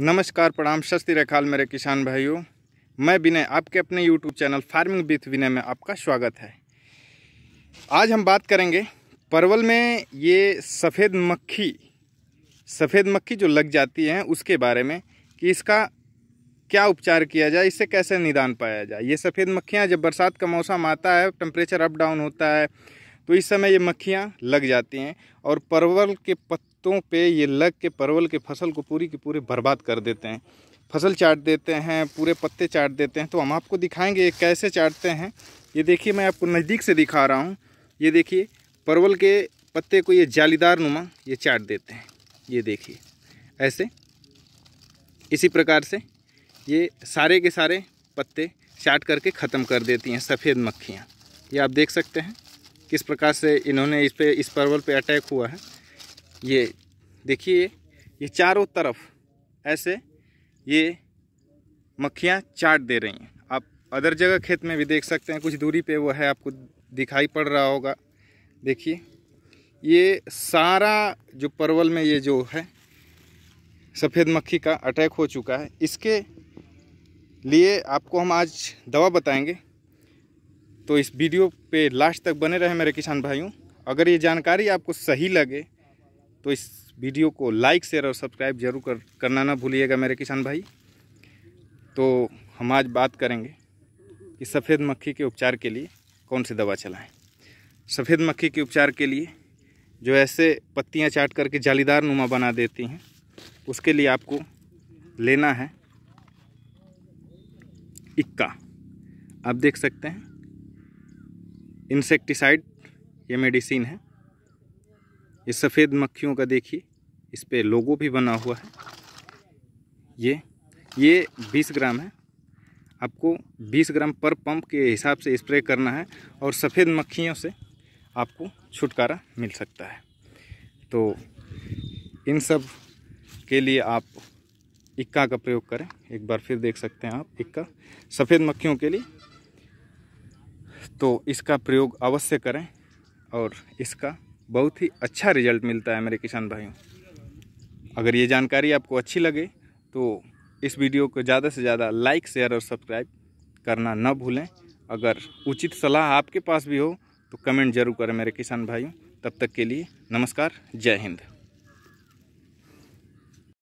नमस्कार प्रणाम सस्ती रेखाल मेरे किसान भाइयों मैं विनय आपके अपने YouTube channel farming with Vinay में आपका स्वागत है आज हम बात करेंगे परवल में ये सफ़ेद मक्खी सफ़ेद मक्खी जो लग जाती है उसके बारे में कि इसका क्या उपचार किया जाए इससे कैसे निदान पाया जाए ये सफ़ेद मक्खियाँ जब बरसात का मौसम आता है टेम्परेचर अप डाउन होता है तो इस समय ये मक्खियाँ लग जाती हैं और परवल के पत्ते खेतों पे ये लग के परवल के फसल को पूरी के पूरी बर्बाद कर देते हैं फसल चाट देते हैं पूरे पत्ते चाट देते हैं तो हम आपको दिखाएंगे ये कैसे चाटते हैं ये देखिए मैं आपको नज़दीक से दिखा रहा हूँ ये देखिए परवल के पत्ते को ये जालीदार नुमा ये चाट देते हैं ये देखिए ऐसे इसी प्रकार से ये सारे के सारे पत्ते चाट करके ख़त्म कर देती हैं सफ़ेद मक्खियाँ ये आप देख सकते हैं किस प्रकार से इन्होंने इस पर इस परवल पे अटैक हुआ है ये देखिए ये चारों तरफ ऐसे ये मक्खियाँ चाट दे रही हैं आप अदर जगह खेत में भी देख सकते हैं कुछ दूरी पे वो है आपको दिखाई पड़ रहा होगा देखिए ये सारा जो परवल में ये जो है सफ़ेद मक्खी का अटैक हो चुका है इसके लिए आपको हम आज दवा बताएंगे तो इस वीडियो पे लास्ट तक बने रहे मेरे किसान भाइयों अगर ये जानकारी आपको सही लगे तो इस वीडियो को लाइक शेयर और सब्सक्राइब जरूर कर, करना ना भूलिएगा मेरे किसान भाई तो हम आज बात करेंगे कि सफ़ेद मक्खी के उपचार के लिए कौन सी दवा चलाएं सफ़ेद मक्खी के उपचार के लिए जो ऐसे पत्तियां चाट करके जालीदार नुमा बना देती हैं उसके लिए आपको लेना है इक्का आप देख सकते हैं इंसेक्टिसाइड ये मेडिसिन है ये सफ़ेद मक्खियों का देखिए इस पर लोगो भी बना हुआ है ये ये 20 ग्राम है आपको 20 ग्राम पर पंप के हिसाब से स्प्रे करना है और सफ़ेद मक्खियों से आपको छुटकारा मिल सकता है तो इन सब के लिए आप इक्का का प्रयोग करें एक बार फिर देख सकते हैं आप इक्का सफ़ेद मक्खियों के लिए तो इसका प्रयोग अवश्य करें और इसका बहुत ही अच्छा रिजल्ट मिलता है मेरे किसान भाइयों अगर ये जानकारी आपको अच्छी लगे तो इस वीडियो को ज़्यादा से ज़्यादा लाइक शेयर और सब्सक्राइब करना न भूलें अगर उचित सलाह आपके पास भी हो तो कमेंट जरूर करें मेरे किसान भाइयों तब तक के लिए नमस्कार जय हिंद